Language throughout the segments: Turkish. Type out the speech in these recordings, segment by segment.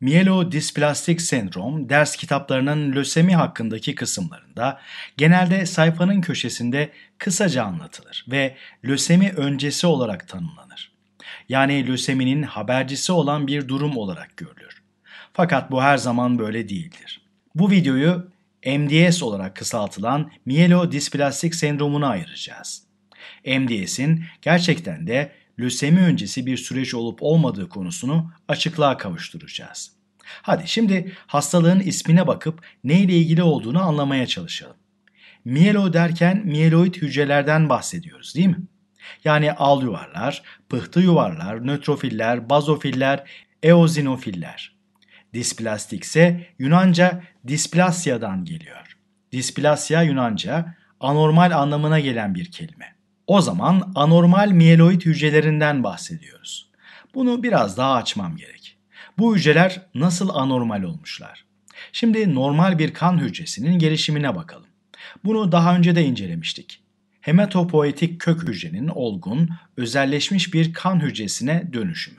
Mielodisplastik sendrom ders kitaplarının lösemi hakkındaki kısımlarında genelde sayfanın köşesinde kısaca anlatılır ve lösemi öncesi olarak tanımlanır. Yani löseminin habercisi olan bir durum olarak görülür. Fakat bu her zaman böyle değildir. Bu videoyu MDS olarak kısaltılan mielodisplastik sendromuna ayıracağız. MDS'in gerçekten de lösemi öncesi bir süreç olup olmadığı konusunu açıklığa kavuşturacağız. Hadi şimdi hastalığın ismine bakıp neyle ilgili olduğunu anlamaya çalışalım. Miyelo derken miyeloid hücrelerden bahsediyoruz değil mi? Yani al yuvarlar, pıhtı yuvarlar, nötrofiller, bazofiller, eozinofiller. Displastik ise Yunanca displasya'dan geliyor. Displasya Yunanca anormal anlamına gelen bir kelime. O zaman anormal mieloid hücrelerinden bahsediyoruz. Bunu biraz daha açmam gerek. Bu hücreler nasıl anormal olmuşlar? Şimdi normal bir kan hücresinin gelişimine bakalım. Bunu daha önce de incelemiştik. Hematopoetik kök hücrenin olgun, özelleşmiş bir kan hücresine dönüşümü.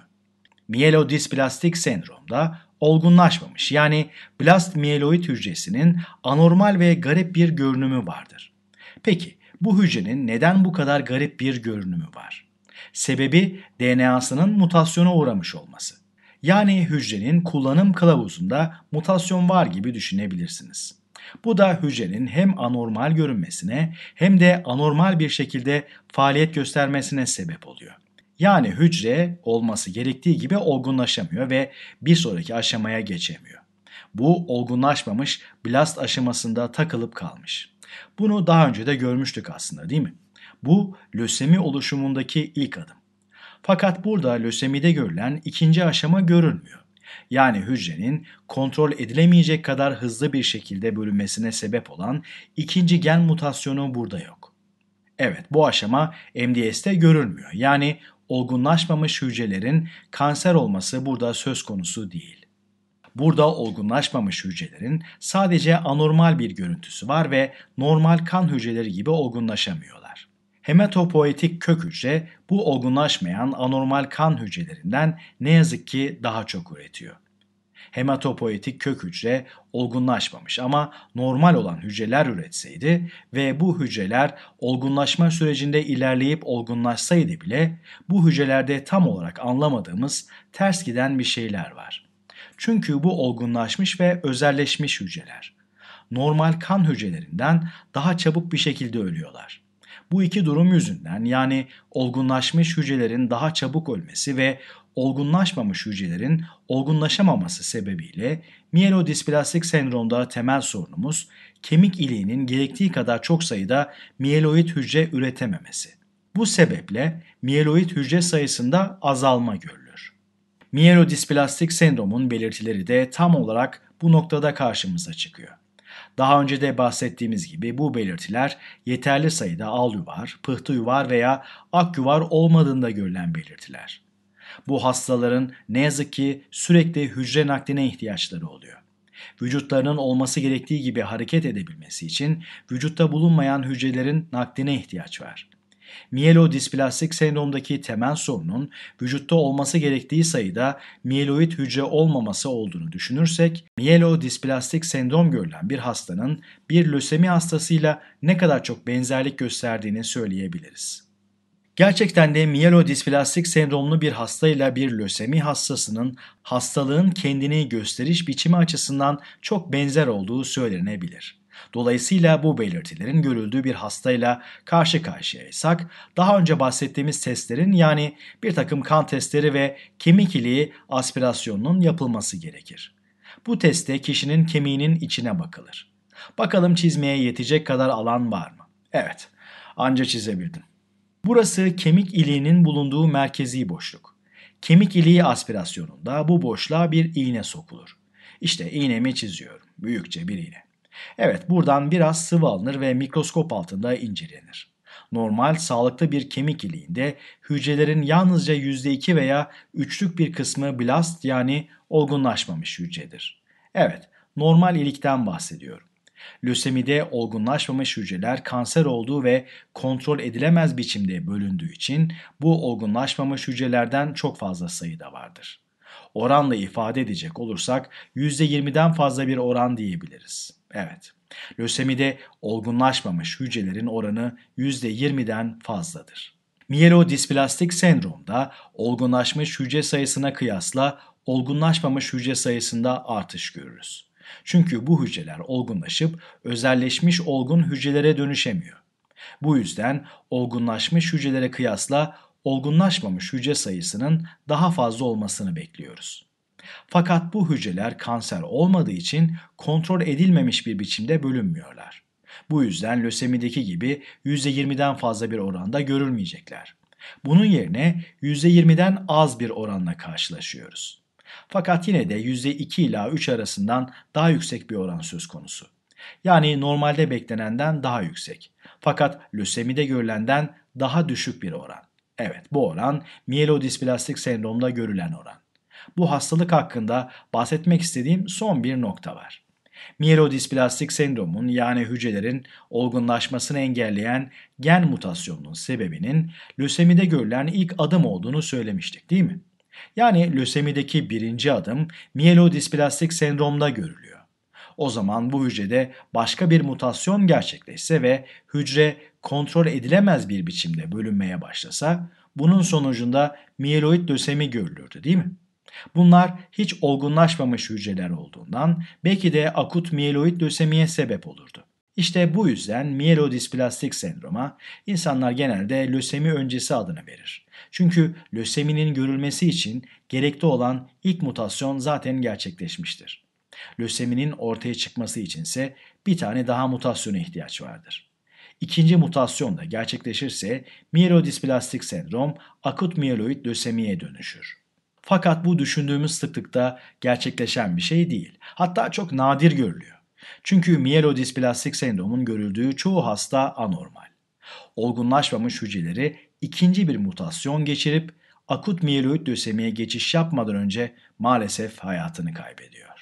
Mielodisplastik sendromda olgunlaşmamış yani blast mieloid hücresinin anormal ve garip bir görünümü vardır. Peki bu hücrenin neden bu kadar garip bir görünümü var? Sebebi DNA'sının mutasyona uğramış olması. Yani hücrenin kullanım kılavuzunda mutasyon var gibi düşünebilirsiniz. Bu da hücrenin hem anormal görünmesine hem de anormal bir şekilde faaliyet göstermesine sebep oluyor. Yani hücre olması gerektiği gibi olgunlaşamıyor ve bir sonraki aşamaya geçemiyor. Bu olgunlaşmamış blast aşamasında takılıp kalmış. Bunu daha önce de görmüştük aslında değil mi? Bu lösemi oluşumundaki ilk adım. Fakat burada lösemide görülen ikinci aşama görülmüyor. Yani hücrenin kontrol edilemeyecek kadar hızlı bir şekilde bölünmesine sebep olan ikinci gen mutasyonu burada yok. Evet bu aşama MDS'te görülmüyor. Yani olgunlaşmamış hücrelerin kanser olması burada söz konusu değil. Burada olgunlaşmamış hücrelerin sadece anormal bir görüntüsü var ve normal kan hücreleri gibi olgunlaşamıyorlar. Hematopoetik kök hücre bu olgunlaşmayan anormal kan hücrelerinden ne yazık ki daha çok üretiyor. Hematopoetik kök hücre olgunlaşmamış ama normal olan hücreler üretseydi ve bu hücreler olgunlaşma sürecinde ilerleyip olgunlaşsaydı bile bu hücrelerde tam olarak anlamadığımız ters giden bir şeyler var. Çünkü bu olgunlaşmış ve özelleşmiş hücreler. Normal kan hücrelerinden daha çabuk bir şekilde ölüyorlar. Bu iki durum yüzünden yani olgunlaşmış hücrelerin daha çabuk ölmesi ve olgunlaşmamış hücrelerin olgunlaşamaması sebebiyle miyelodisplastik sendromda temel sorunumuz kemik iliğinin gerektiği kadar çok sayıda miyeloid hücre üretememesi. Bu sebeple miyeloid hücre sayısında azalma görülür. Myelodysplastik sendromun belirtileri de tam olarak bu noktada karşımıza çıkıyor. Daha önce de bahsettiğimiz gibi bu belirtiler yeterli sayıda al yuvar, pıhtı yuvar veya ak yuvar olmadığında görülen belirtiler. Bu hastaların ne yazık ki sürekli hücre nakline ihtiyaçları oluyor. Vücutlarının olması gerektiği gibi hareket edebilmesi için vücutta bulunmayan hücrelerin nakline ihtiyaç var. Miyelodisplastik sendromdaki temel sorunun vücutta olması gerektiği sayıda miyeloid hücre olmaması olduğunu düşünürsek, miyelodisplastik sendrom görülen bir hastanın bir lösemi hastasıyla ne kadar çok benzerlik gösterdiğini söyleyebiliriz. Gerçekten de miyelodisplastik sendromlu bir hastayla bir lösemi hastasının hastalığın kendini gösteriş biçimi açısından çok benzer olduğu söylenebilir. Dolayısıyla bu belirtilerin görüldüğü bir hastayla karşı karşıyaysak daha önce bahsettiğimiz testlerin yani bir takım kan testleri ve kemik iliği aspirasyonunun yapılması gerekir. Bu testte kişinin kemiğinin içine bakılır. Bakalım çizmeye yetecek kadar alan var mı? Evet, anca çizebildim. Burası kemik iliğinin bulunduğu merkezi boşluk. Kemik iliği aspirasyonunda bu boşluğa bir iğne sokulur. İşte iğnemi çiziyorum. Büyükçe bir iğne. Evet buradan biraz sıvı alınır ve mikroskop altında incelenir. Normal sağlıklı bir kemik iliğinde hücrelerin yalnızca %2 veya 3'lük bir kısmı blast yani olgunlaşmamış hücredir. Evet normal ilikten bahsediyorum. Lösemide olgunlaşmamış hücreler kanser olduğu ve kontrol edilemez biçimde bölündüğü için bu olgunlaşmamış hücrelerden çok fazla sayıda vardır oranla ifade edecek olursak %20'den fazla bir oran diyebiliriz. Evet. Lösemide olgunlaşmamış hücrelerin oranı %20'den fazladır. Miyelodisplastik sendromda olgunlaşmış hücre sayısına kıyasla olgunlaşmamış hücre sayısında artış görürüz. Çünkü bu hücreler olgunlaşıp özelleşmiş olgun hücrelere dönüşemiyor. Bu yüzden olgunlaşmış hücrelere kıyasla olgunlaşmamış hücre sayısının daha fazla olmasını bekliyoruz. Fakat bu hücreler kanser olmadığı için kontrol edilmemiş bir biçimde bölünmüyorlar. Bu yüzden lösemideki gibi %20'den fazla bir oranda görülmeyecekler. Bunun yerine %20'den az bir oranla karşılaşıyoruz. Fakat yine de %2 ila 3 arasından daha yüksek bir oran söz konusu. Yani normalde beklenenden daha yüksek. Fakat lösemide görülenden daha düşük bir oran. Evet bu oran mielodisplastik sendromda görülen oran. Bu hastalık hakkında bahsetmek istediğim son bir nokta var. Mielodisplastik sendromun yani hücrelerin olgunlaşmasını engelleyen gen mutasyonunun sebebinin lösemide görülen ilk adım olduğunu söylemiştik değil mi? Yani lösemideki birinci adım mielodisplastik sendromda görülüyor o zaman bu hücrede başka bir mutasyon gerçekleşse ve hücre kontrol edilemez bir biçimde bölünmeye başlasa bunun sonucunda mieloid lösemi görülürdü değil mi? Bunlar hiç olgunlaşmamış hücreler olduğundan belki de akut mieloid lösemiye sebep olurdu. İşte bu yüzden mielodisplastik sendroma insanlar genelde lösemi öncesi adını verir. Çünkü löseminin görülmesi için gerekli olan ilk mutasyon zaten gerçekleşmiştir. Löseminin ortaya çıkması içinse bir tane daha mutasyona ihtiyaç vardır. İkinci mutasyon da gerçekleşirse mielodisplastik sendrom akut mieloid lösemiye dönüşür. Fakat bu düşündüğümüz sıklıkta gerçekleşen bir şey değil. Hatta çok nadir görülüyor. Çünkü mielodisplastik sendromun görüldüğü çoğu hasta anormal. Olgunlaşmamış hücreleri ikinci bir mutasyon geçirip akut mieloid lösemiye geçiş yapmadan önce maalesef hayatını kaybediyor.